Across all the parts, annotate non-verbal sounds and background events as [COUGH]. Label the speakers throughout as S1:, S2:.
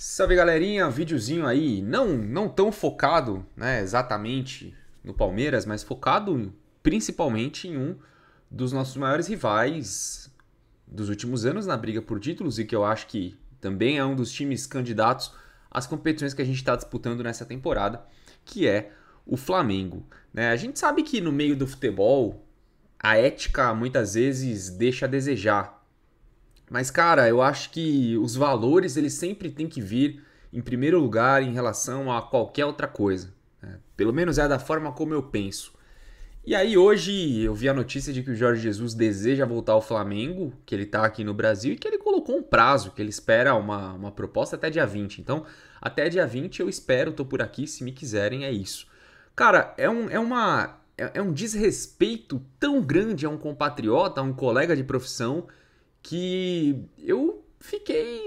S1: Salve galerinha, videozinho aí, não não tão focado, né, exatamente no Palmeiras, mas focado principalmente em um dos nossos maiores rivais dos últimos anos na briga por títulos e que eu acho que também é um dos times candidatos às competições que a gente está disputando nessa temporada, que é o Flamengo. Né? A gente sabe que no meio do futebol a ética muitas vezes deixa a desejar, mas, cara, eu acho que os valores eles sempre têm que vir em primeiro lugar em relação a qualquer outra coisa. Né? Pelo menos é da forma como eu penso. E aí hoje eu vi a notícia de que o Jorge Jesus deseja voltar ao Flamengo, que ele está aqui no Brasil e que ele colocou um prazo, que ele espera uma, uma proposta até dia 20. Então, até dia 20 eu espero, tô por aqui, se me quiserem, é isso. Cara, é um, é uma, é, é um desrespeito tão grande a um compatriota, a um colega de profissão, que eu fiquei,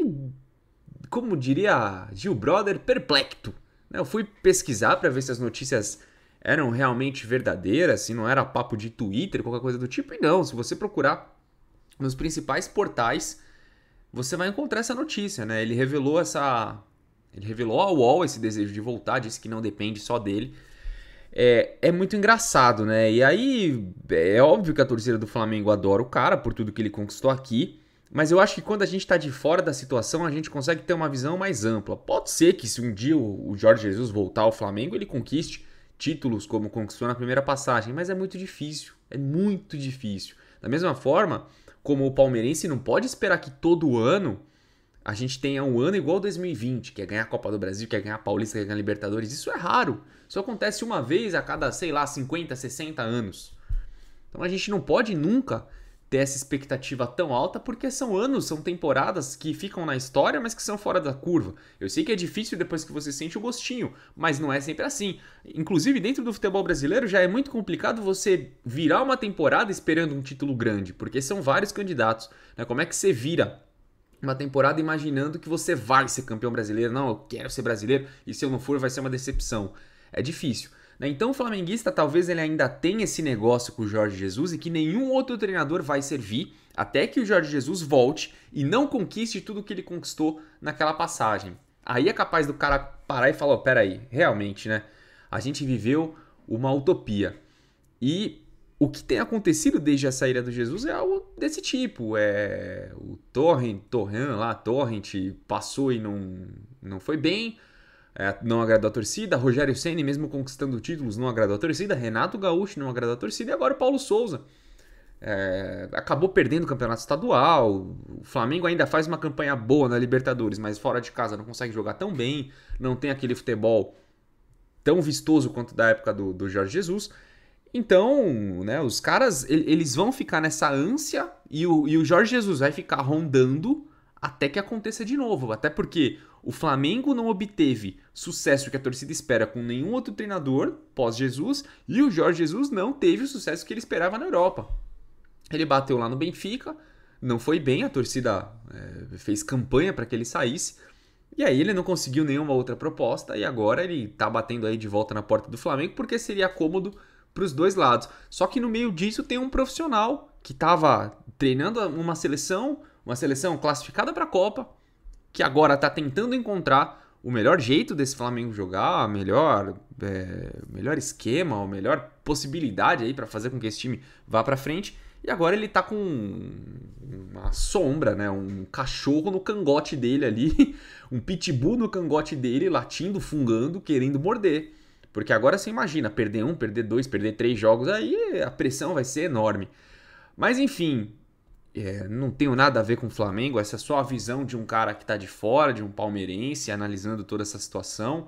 S1: como diria Gil Brother, perplexo. Né? Eu fui pesquisar para ver se as notícias eram realmente verdadeiras, se não era papo de Twitter, qualquer coisa do tipo, e não, se você procurar nos principais portais, você vai encontrar essa notícia, né? Ele revelou essa ele revelou ao UOL esse desejo de voltar, disse que não depende só dele, é, é muito engraçado, né? E aí é óbvio que a torcida do Flamengo adora o cara por tudo que ele conquistou aqui. Mas eu acho que quando a gente está de fora da situação, a gente consegue ter uma visão mais ampla. Pode ser que se um dia o Jorge Jesus voltar ao Flamengo, ele conquiste títulos como conquistou na primeira passagem, mas é muito difícil. É muito difícil. Da mesma forma, como o palmeirense não pode esperar que todo ano a gente tenha um ano igual 2020, que é ganhar a Copa do Brasil, que é ganhar a Paulista, que é ganhar a Libertadores. Isso é raro. Isso acontece uma vez a cada, sei lá, 50, 60 anos. Então a gente não pode nunca ter essa expectativa tão alta, porque são anos, são temporadas que ficam na história, mas que são fora da curva. Eu sei que é difícil depois que você sente o gostinho, mas não é sempre assim. Inclusive, dentro do futebol brasileiro, já é muito complicado você virar uma temporada esperando um título grande, porque são vários candidatos. Né? Como é que você vira uma temporada imaginando que você vai ser campeão brasileiro. Não, eu quero ser brasileiro e se eu não for vai ser uma decepção. É difícil. Né? Então o flamenguista talvez ele ainda tenha esse negócio com o Jorge Jesus e que nenhum outro treinador vai servir até que o Jorge Jesus volte e não conquiste tudo que ele conquistou naquela passagem. Aí é capaz do cara parar e falar, oh, peraí, realmente, né? A gente viveu uma utopia. E o que tem acontecido desde a saída do Jesus é algo desse tipo. É, o Torrent, Torran lá, Torrent passou e não, não foi bem, é, não agradou a torcida. Rogério Senna, mesmo conquistando títulos, não agradou a torcida. Renato Gaúcho não agradou a torcida. E agora o Paulo Souza. É, acabou perdendo o campeonato estadual. O Flamengo ainda faz uma campanha boa na Libertadores, mas fora de casa não consegue jogar tão bem. Não tem aquele futebol tão vistoso quanto da época do, do Jorge Jesus. Então, né, os caras, eles vão ficar nessa ânsia e o, e o Jorge Jesus vai ficar rondando até que aconteça de novo. Até porque o Flamengo não obteve sucesso que a torcida espera com nenhum outro treinador pós-Jesus e o Jorge Jesus não teve o sucesso que ele esperava na Europa. Ele bateu lá no Benfica, não foi bem, a torcida é, fez campanha para que ele saísse. E aí ele não conseguiu nenhuma outra proposta e agora ele está batendo aí de volta na porta do Flamengo porque seria cômodo para os dois lados. Só que no meio disso tem um profissional que estava treinando uma seleção, uma seleção classificada para a Copa, que agora está tentando encontrar o melhor jeito desse Flamengo jogar, melhor, é, melhor esquema, a melhor possibilidade aí para fazer com que esse time vá para frente. E agora ele tá com uma sombra, né? Um cachorro no cangote dele ali, [LAUGHS] um pitbull no cangote dele, latindo, fungando, querendo morder. Porque agora você imagina, perder um, perder dois, perder três jogos, aí a pressão vai ser enorme. Mas enfim, é, não tenho nada a ver com o Flamengo, essa é só a visão de um cara que está de fora, de um palmeirense, analisando toda essa situação.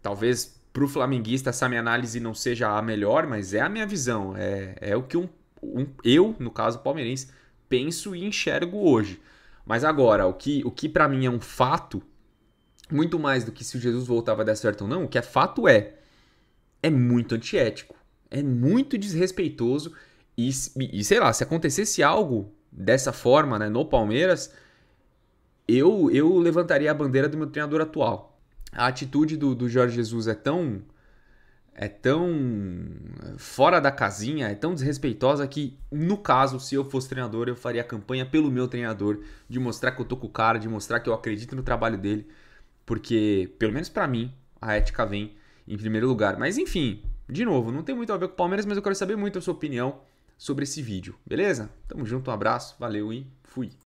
S1: Talvez para o flamenguista essa minha análise não seja a melhor, mas é a minha visão, é, é o que um, um eu, no caso palmeirense, penso e enxergo hoje. Mas agora, o que, o que para mim é um fato muito mais do que se Jesus voltava a dar certo ou não, o que é fato é, é muito antiético, é muito desrespeitoso e, e sei lá, se acontecesse algo dessa forma né, no Palmeiras, eu, eu levantaria a bandeira do meu treinador atual. A atitude do, do Jorge Jesus é tão é tão fora da casinha, é tão desrespeitosa que, no caso, se eu fosse treinador, eu faria a campanha pelo meu treinador de mostrar que eu tô com o cara, de mostrar que eu acredito no trabalho dele porque, pelo menos para mim, a ética vem em primeiro lugar. Mas enfim, de novo, não tem muito a ver com o Palmeiras, mas eu quero saber muito a sua opinião sobre esse vídeo, beleza? Tamo junto, um abraço, valeu e fui!